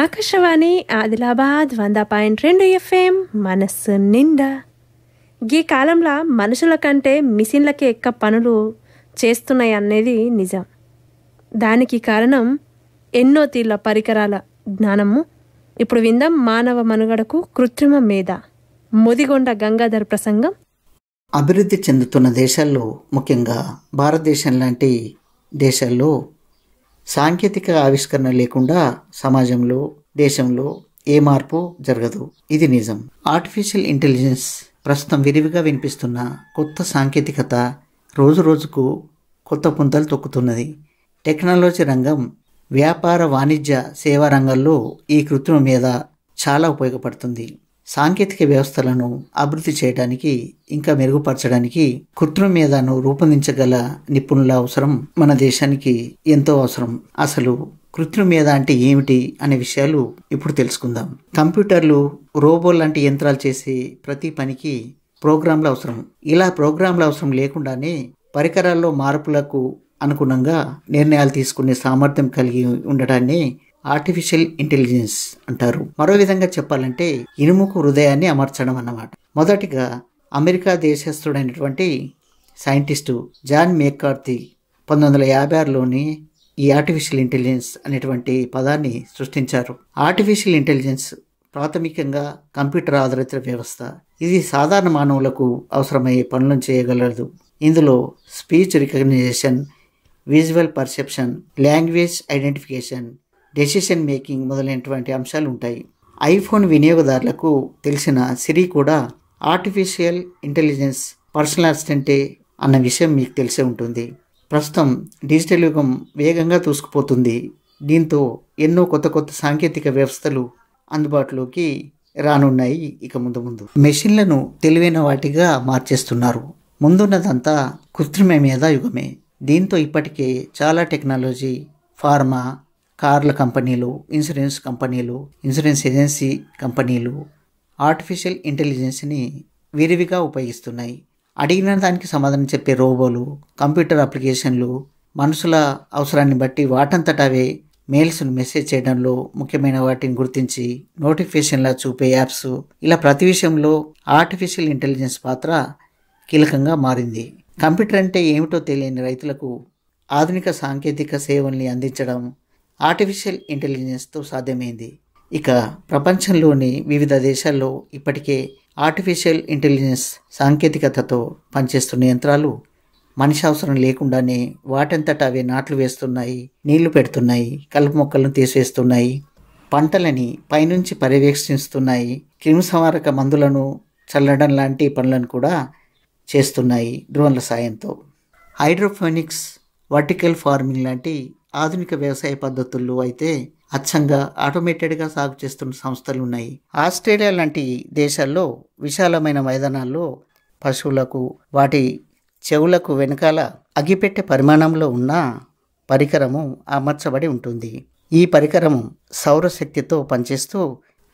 ఆకాశవాణి ఆదిలాబాద్ వంద పాయింట్ రెండు ఎఫ్ఎం మనస్సు నిండా ఈ కాలంలో మనుషుల కంటే మిషన్లకే ఎక్కువ పనులు చేస్తున్నాయి అనేది నిజం దానికి కారణం ఎన్నో తీర్ల పరికరాల జ్ఞానము ఇప్పుడు విందాం మానవ మనుగడకు కృత్రిమ మేధ ముదిగొండ గంగాధర్ ప్రసంగం అభివృద్ధి చెందుతున్న దేశాల్లో ముఖ్యంగా భారతదేశం లాంటి దేశాల్లో సాంకేతిక ఆవిష్కరణ లేకుండా సమాజంలో దేశంలో ఏ మార్పు జరగదు ఇది నిజం ఆర్టిఫిషియల్ ఇంటెలిజెన్స్ ప్రస్తుతం విరివిగా వినిపిస్తున్న కొత్త సాంకేతికత రోజు రోజుకు కొత్త పుంతలు తొక్కుతున్నది టెక్నాలజీ రంగం వ్యాపార వాణిజ్య సేవా రంగాల్లో ఈ కృత్రిమ మీద చాలా ఉపయోగపడుతుంది సాంకేతిక వ్యవస్థలను అభివృద్ధి చేయడానికి ఇంకా మెరుగుపరచడానికి కృత్రిమ మేధను రూపొందించగల నిపుణుల అవసరం మన దేశానికి ఎంతో అవసరం అసలు కృత్రిమ మేధ అంటే ఏమిటి అనే విషయాలు ఇప్పుడు తెలుసుకుందాం కంప్యూటర్లు రోబో లాంటి యంత్రాలు చేసే ప్రతి పనికి ప్రోగ్రాంల అవసరం ఇలా ప్రోగ్రాంల అవసరం లేకుండానే పరికరాల్లో మార్పులకు అనుగుణంగా నిర్ణయాలు తీసుకునే సామర్థ్యం కలిగి ఉండడాన్ని ఆర్టిఫిషియల్ ఇంటెలిజెన్స్ అంటారు మరో విధంగా చెప్పాలంటే ఇనుముకు హృదయాన్ని అమర్చడం అన్నమాట మొదటిగా అమెరికా దేశస్థుడైనటువంటి సైంటిస్టు జాన్ మేకార్తి పంతొమ్మిది వందల యాభై ఆరులోని ఈ ఆర్టిఫిషియల్ ఇంటెలిజెన్స్ అనేటువంటి పదాన్ని సృష్టించారు ఆర్టిఫిషియల్ ఇంటెలిజెన్స్ ప్రాథమికంగా కంప్యూటర్ ఆధారిత వ్యవస్థ ఇది సాధారణ మానవులకు అవసరమయ్యే పనులను చేయగలదు ఇందులో speech recognition visual perception language identification decision making మొదలైనటువంటి అంశాలు ఉంటాయి ఐఫోన్ వినియోగదారులకు తెలిసిన సిరి కూడా ఆర్టిఫిషియల్ ఇంటెలిజెన్స్ పర్సనల్ అసిస్టెంటే అన్న విషయం మీకు తెలిసే ఉంటుంది ప్రస్తుతం డిజిటల్ యుగం వేగంగా దూసుకుపోతుంది దీంతో ఎన్నో కొత్త కొత్త సాంకేతిక వ్యవస్థలు అందుబాటులోకి రానున్నాయి ఇక ముందు ముందు మెషిన్లను తెలివైన వాటిగా మార్చేస్తున్నారు ముందున్నదంతా కృత్రిమ మీద యుగమే దీంతో ఇప్పటికే చాలా టెక్నాలజీ ఫార్మా కార్ల కంపెనీలు ఇన్సూరెన్స్ కంపెనీలు ఇన్సూరెన్స్ ఏజెన్సీ కంపెనీలు ఆర్టిఫిషియల్ ఇంటెలిజెన్స్ని విరివిగా ఉపయోగిస్తున్నాయి అడిగిన దానికి సమాధానం చెప్పే రోబోలు కంప్యూటర్ అప్లికేషన్లు మనుషుల అవసరాన్ని బట్టి వాటంతట అవే మెయిల్స్ను మెసేజ్ చేయడంలో ముఖ్యమైన వాటిని గుర్తించి నోటిఫికేషన్లా చూపే యాప్స్ ఇలా ప్రతి విషయంలో ఆర్టిఫిషియల్ ఇంటెలిజెన్స్ పాత్ర కీలకంగా మారింది కంప్యూటర్ అంటే ఏమిటో తెలియని రైతులకు ఆధునిక సాంకేతిక సేవల్ని అందించడం ఆర్టిఫిషియల్ ఇంటెలిజెన్స్తో సాధ్యమైంది ఇక ప్రపంచంలోని వివిధ దేశాల్లో ఇప్పటికే ఆర్టిఫిషియల్ ఇంటెలిజెన్స్ సాంకేతికతతో పనిచేస్తున్న యంత్రాలు మనిషి అవసరం లేకుండానే వాటంతట అవి నాట్లు వేస్తున్నాయి నీళ్లు పెడుతున్నాయి కలుపు మొక్కలను తీసివేస్తున్నాయి పంటలని పైనుంచి పర్యవేక్షిస్తున్నాయి క్రిమిసంహారక మందులను చల్లడం లాంటి పనులను కూడా చేస్తున్నాయి డ్రోన్ల సాయంతో హైడ్రోఫోనిక్స్ వర్టికల్ ఫార్మింగ్ లాంటి ఆధునిక వ్యవసాయ పద్ధతుల్లో అయితే అచ్చంగా ఆటోమేటెడ్గా సాగు చేస్తున్న సంస్థలు ఉన్నాయి ఆస్ట్రేలియా లాంటి దేశాల్లో విశాలమైన మైదానాల్లో పశువులకు వాటి చెవులకు వెనకాల అగిపెట్టే పరిమాణంలో ఉన్న పరికరము అమర్చబడి ఉంటుంది ఈ పరికరం సౌరశక్తితో పనిచేస్తూ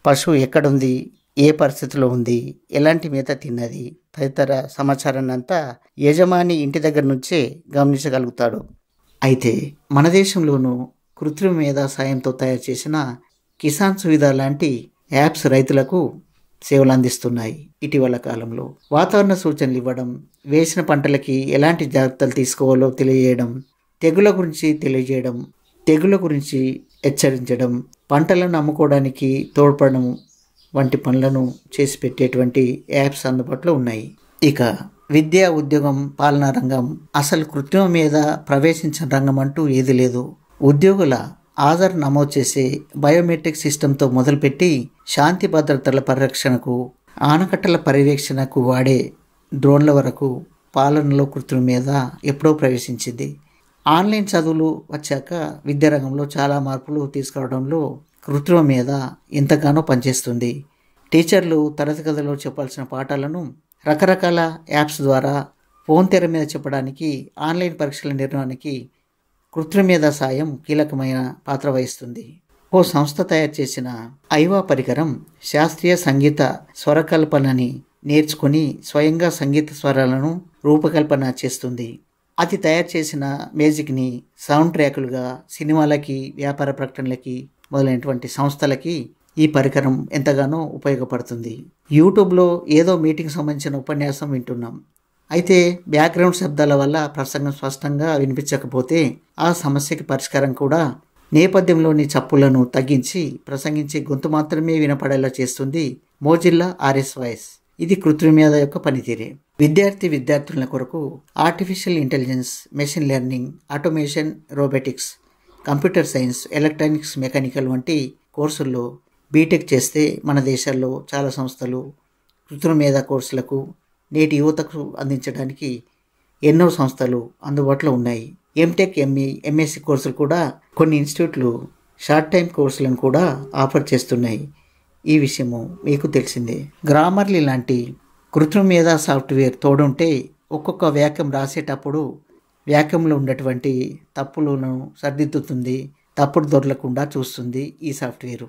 పశువు ఎక్కడుంది ఏ పరిస్థితిలో ఉంది ఎలాంటి మేత తిన్నది తదితర సమాచారాన్ని అంతా యజమాని ఇంటి దగ్గర నుంచే గమనించగలుగుతాడు అయితే మన దేశంలోనూ కృత్రిమ మేధా సాయంతో తయారు చేసిన కిసాన్ సువిధ లాంటి యాప్స్ రైతులకు సేవలు అందిస్తున్నాయి ఇటీవల కాలంలో వాతావరణ సూచనలు ఇవ్వడం వేసిన పంటలకి ఎలాంటి జాగ్రత్తలు తీసుకోవాలో తెలియజేయడం తెగుల గురించి తెలియజేయడం తెగుల గురించి హెచ్చరించడం పంటలను అమ్ముకోవడానికి తోడ్పడడం వంటి పనులను చేసి పెట్టేటువంటి యాప్స్ అందుబాటులో ఉన్నాయి ఇక విద్య ఉద్యోగం పాలనా రంగం అసలు కృత్రిమ మీద ప్రవేశించిన రంగం అంటూ ఏది లేదు ఉద్యోగుల ఆధార్ నమోదు చేసే బయోమెట్రిక్ సిస్టంతో మొదలుపెట్టి శాంతి భద్రతల పరిరక్షణకు ఆనకట్టల పర్యవేక్షణకు వాడే డ్రోన్ల వరకు పాలనలో కృత్రిమ మీద ఎప్పుడో ప్రవేశించింది ఆన్లైన్ చదువులు వచ్చాక విద్యారంగంలో చాలా మార్పులు తీసుకురావడంలో కృత్రిమ మీద ఎంతగానో పనిచేస్తుంది టీచర్లు తరగతి గదిలో చెప్పాల్సిన పాఠాలను రకరకాల యాప్స్ ద్వారా ఫోన్ తెర మీద చెప్పడానికి ఆన్లైన్ పరీక్షల నిర్వహణకి కృత్రిమేధ సాయం కీలకమైన పాత్ర వహిస్తుంది ఓ సంస్థ తయారు చేసిన ఐవా పరికరం శాస్త్రీయ సంగీత స్వరకల్పనని నేర్చుకుని స్వయంగా సంగీత స్వరాలను రూపకల్పన చేస్తుంది అది తయారు చేసిన మ్యూజిక్ని సౌండ్ ట్రాకులుగా సినిమాలకి వ్యాపార ప్రకటనలకి మొదలైనటువంటి సంస్థలకి ఈ పరికరం ఎంతగానో ఉపయోగపడుతుంది యూట్యూబ్లో ఏదో మీటింగ్ సంబంధించిన ఉపన్యాసం వింటున్నాం అయితే బ్యాక్గ్రౌండ్ శబ్దాల వల్ల ప్రసంగం స్పష్టంగా వినిపించకపోతే ఆ సమస్యకి పరిష్కారం కూడా నేపథ్యంలోని చప్పులను తగ్గించి ప్రసంగించే గొంతు మాత్రమే వినపడేలా చేస్తుంది మోజిల్లా ఆర్ఎస్ వాయిస్ ఇది కృత్రిమేద యొక్క పనితీరే విద్యార్థి విద్యార్థుల కొరకు artificial intelligence machine learning automation robotics computer science electronics mechanical వంటి కోర్సుల్లో బీటెక్ చేస్తే మన దేశాల్లో చాలా సంస్థలు కృత్రిమ మేధా కోర్సులకు నేటి యువతకు అందించడానికి ఎన్నో సంస్థలు అందుబాటులో ఉన్నాయి ఎంటెక్ ఎంఈ ఎంఎస్సి కోర్సులు కూడా కొన్ని ఇన్స్టిట్యూట్లు షార్ట్ టైం కోర్సులను కూడా ఆఫర్ చేస్తున్నాయి ఈ విషయము మీకు తెలిసిందే గ్రామర్లీ లాంటి కృత్రిమ మేధా సాఫ్ట్వేర్ తోడుంటే ఒక్కొక్క వ్యాక్యం రాసేటప్పుడు వ్యాక్యంలో ఉన్నటువంటి తప్పులను సరిదిద్దుతుంది తప్పుడు దొరలకుండా చూస్తుంది ఈ సాఫ్ట్వేరు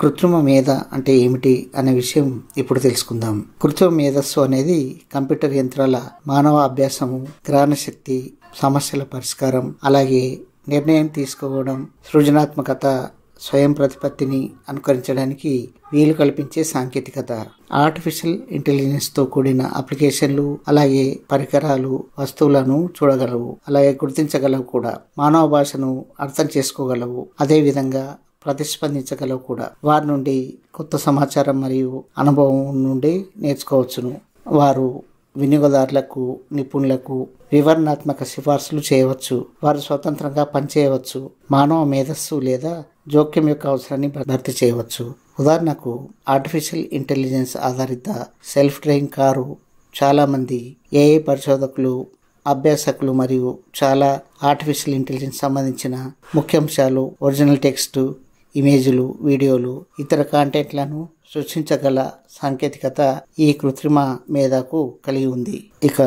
కృత్రిమ మేధ అంటే ఏమిటి అనే విషయం ఇప్పుడు తెలుసుకుందాం కృత్రిమ మేధస్సు అనేది కంప్యూటర్ యంత్రాల మానవ అభ్యాసము శక్తి సమస్యల పరిష్కారం అలాగే నిర్ణయం తీసుకోవడం సృజనాత్మకత స్వయం ప్రతిపత్తిని అనుకరించడానికి వీలు కల్పించే సాంకేతికత ఆర్టిఫిషియల్ ఇంటెలిజెన్స్తో కూడిన అప్లికేషన్లు అలాగే పరికరాలు వస్తువులను చూడగలవు అలాగే గుర్తించగలవు కూడా మానవ భాషను అర్థం చేసుకోగలవు అదేవిధంగా ప్రతిస్పందించగలవు కూడా వారి నుండి కొత్త సమాచారం మరియు అనుభవం నుండి నేర్చుకోవచ్చును వారు వినియోగదారులకు నిపుణులకు వివరణాత్మక సిఫార్సులు చేయవచ్చు వారు స్వతంత్రంగా పనిచేయవచ్చు మానవ మేధస్సు లేదా జోక్యం యొక్క అవసరాన్ని భర్తీ చేయవచ్చు ఉదాహరణకు ఆర్టిఫిషియల్ ఇంటెలిజెన్స్ ఆధారిత సెల్ఫ్ డ్రైవింగ్ కారు చాలామంది ఏఏ పరిశోధకులు అభ్యాసకులు మరియు చాలా ఆర్టిఫిషియల్ ఇంటెలిజెన్స్ సంబంధించిన ముఖ్యాంశాలు ఒరిజినల్ టెక్స్ట్ ఇమేజ్లు వీడియోలు ఇతర కాంటెంట్లను సృష్టించగల సాంకేతికత ఈ కృత్రిమ మేధకు కలిగి ఉంది ఇక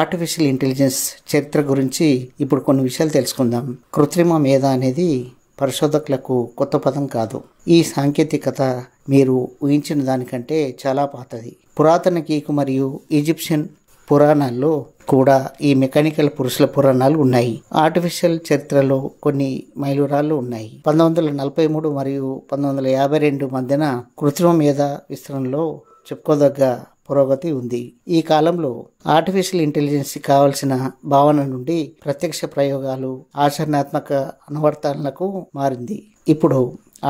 ఆర్టిఫిషియల్ ఇంటెలిజెన్స్ చరిత్ర గురించి ఇప్పుడు కొన్ని విషయాలు తెలుసుకుందాం కృత్రిమ మేధ అనేది పరిశోధకులకు కొత్త పదం కాదు ఈ సాంకేతికత మీరు ఊహించిన దానికంటే చాలా పాతది పురాతన గీకు మరియు ఈజిప్షియన్ పురాణాల్లో కూడా ఈ మెకానికల్ పురుషుల పురాణాలు ఉన్నాయి ఆర్టిఫిషియల్ చరిత్రలో కొన్ని మైలురాళ్ళు ఉన్నాయి పంతొమ్మిది వందల నలభై మూడు మరియు పంతొమ్మిది వందల యాభై రెండు మధ్యన కృత్రిమ మీద విస్తరణలో చెప్పుకోదగ్గ పురోగతి ఉంది ఈ కాలంలో ఆర్టిఫిషియల్ ఇంటెలిజెన్స్ కావలసిన భావన నుండి ప్రత్యక్ష ప్రయోగాలు ఆచరణాత్మక అనువర్తనలకు మారింది ఇప్పుడు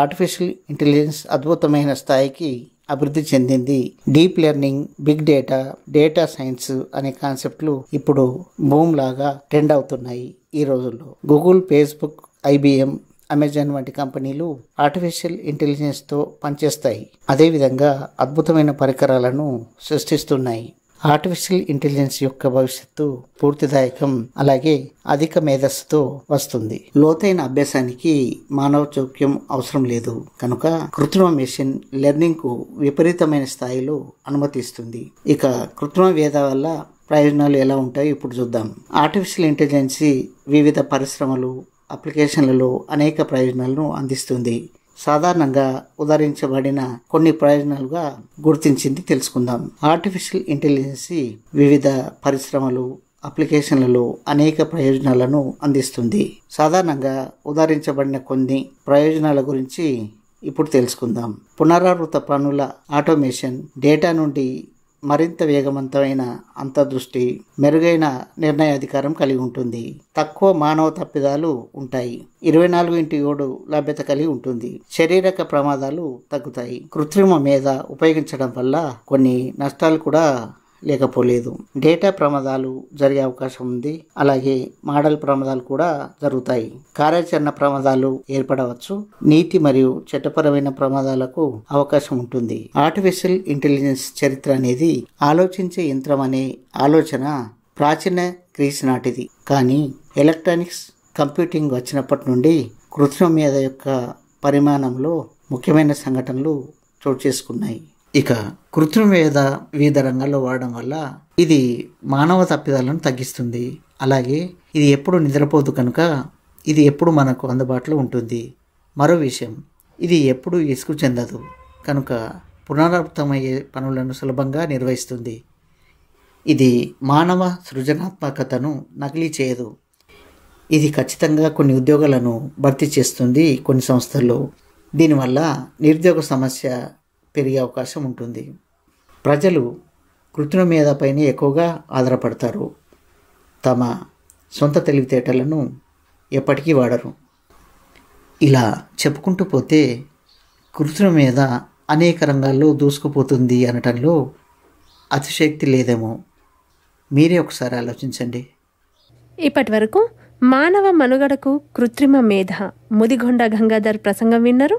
ఆర్టిఫిషియల్ ఇంటెలిజెన్స్ అద్భుతమైన స్థాయికి అభివృద్ధి చెందింది deep learning big data data science అనే కాన్సెప్ట్లు ఇప్పుడు బూమ్ లాగా ట్రెండ్ అవుతున్నాయి ఈ రోజుల్లో గూగుల్ ఫేస్బుక్ ఐబిఎం అమెజాన్ వంటి కంపెనీలు ఆర్టిఫిషియల్ ఇంటెలిజెన్స్తో పనిచేస్తాయి అదేవిధంగా అద్భుతమైన పరికరాలను సృష్టిస్తున్నాయి ఆర్టిఫిషియల్ ఇంటెలిజెన్స్ యొక్క భవిష్యత్తు పూర్తిదాయకం అలాగే అధిక మేధస్సుతో వస్తుంది లోతైన అభ్యాసానికి మానవ చౌక్యం అవసరం లేదు కనుక కృత్రిమ మెషిన్ లెర్నింగ్ కు విపరీతమైన స్థాయిలో అనుమతిస్తుంది ఇక కృత్రిమ వేద వల్ల ప్రయోజనాలు ఎలా ఉంటాయో ఇప్పుడు చూద్దాం ఆర్టిఫిషియల్ ఇంటెలిజెన్సీ వివిధ పరిశ్రమలు అప్లికేషన్లలో అనేక ప్రయోజనాలను అందిస్తుంది సాధారణంగా ఉదరించబడిన కొన్ని ప్రయోజనాలుగా గుర్తించింది తెలుసుకుందాం ఆర్టిఫిషియల్ ఇంటెలిజెన్స్ వివిధ పరిశ్రమలు అప్లికేషన్లలో అనేక ప్రయోజనాలను అందిస్తుంది సాధారణంగా ఉదరించబడిన కొన్ని ప్రయోజనాల గురించి ఇప్పుడు తెలుసుకుందాం పునరావృత పనుల ఆటోమేషన్ డేటా నుండి మరింత వేగవంతమైన అంతర్దృష్టి మెరుగైన నిర్ణయాధికారం కలిగి ఉంటుంది తక్కువ మానవ తప్పిదాలు ఉంటాయి ఇరవై నాలుగు ఇంటి ఏడు లభ్యత కలిగి ఉంటుంది శరీరక ప్రమాదాలు తగ్గుతాయి కృత్రిమ మీద ఉపయోగించడం వల్ల కొన్ని నష్టాలు కూడా లేకపోలేదు డేటా ప్రమాదాలు జరిగే అవకాశం ఉంది అలాగే మోడల్ ప్రమాదాలు కూడా జరుగుతాయి కార్యాచరణ ప్రమాదాలు ఏర్పడవచ్చు నీతి మరియు చట్టపరమైన ప్రమాదాలకు అవకాశం ఉంటుంది ఆర్టిఫిషియల్ ఇంటెలిజెన్స్ చరిత్ర అనేది ఆలోచించే యంత్రం అనే ఆలోచన ప్రాచీన క్రీస్ నాటిది కానీ ఎలక్ట్రానిక్స్ కంప్యూటింగ్ వచ్చినప్పటి నుండి కృత్రిమ మీద యొక్క పరిమాణంలో ముఖ్యమైన సంఘటనలు చోటు చేసుకున్నాయి ఇక కృత్రిమ వేద వివిధ రంగాల్లో వాడడం వల్ల ఇది మానవ తప్పిదాలను తగ్గిస్తుంది అలాగే ఇది ఎప్పుడు నిద్రపోదు కనుక ఇది ఎప్పుడు మనకు అందుబాటులో ఉంటుంది మరో విషయం ఇది ఎప్పుడు ఇసుకు చెందదు కనుక పునరావృతమయ్యే పనులను సులభంగా నిర్వహిస్తుంది ఇది మానవ సృజనాత్మకతను నకిలీ చేయదు ఇది ఖచ్చితంగా కొన్ని ఉద్యోగాలను భర్తీ చేస్తుంది కొన్ని సంస్థల్లో దీనివల్ల నిరుద్యోగ సమస్య పెరిగే అవకాశం ఉంటుంది ప్రజలు కృత్రిమ మీద పైన ఎక్కువగా ఆధారపడతారు తమ సొంత తెలివితేటలను ఎప్పటికీ వాడరు ఇలా చెప్పుకుంటూ పోతే కృత్రిమ మీద అనేక రంగాల్లో దూసుకుపోతుంది అనటంలో అతిశక్తి లేదేమో మీరే ఒకసారి ఆలోచించండి ఇప్పటి వరకు మానవ మనుగడకు కృత్రిమ మేధ ముదిగొండ గంగాధర్ ప్రసంగం విన్నారు